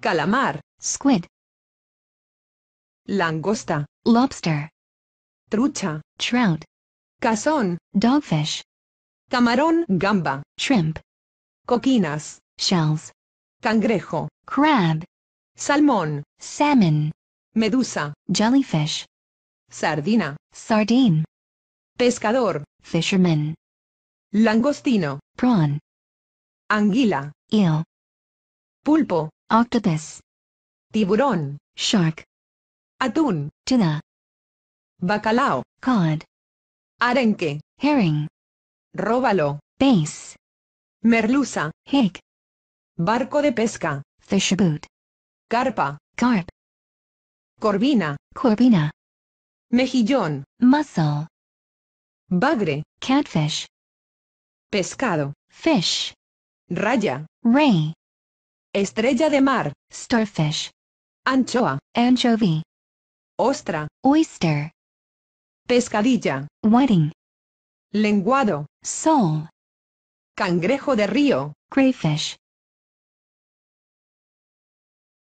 calamar, squid, langosta, lobster, trucha, trout, cazón, dogfish, camarón, gamba, shrimp, coquinas, shells, cangrejo, crab, salmón, salmon, medusa, jellyfish, sardina, sardine, pescador, fisherman, langostino, prawn, anguila, eel, pulpo, Octopus. Tiburón. Shark. Atún. Tuna. Bacalao. Cod. Arenque. Herring. Róbalo. Base. Merluza. Hake. Barco de pesca. Fish Carpa. Carp. Corvina. Corvina. Mejillón. Mussel. Bagre. Catfish. Pescado. Fish. Raya. Ray. Estrella de mar. Starfish. Anchoa. Anchovy. Ostra. Oyster. Pescadilla. Wedding. Lenguado. Sol. Cangrejo de río. Crayfish.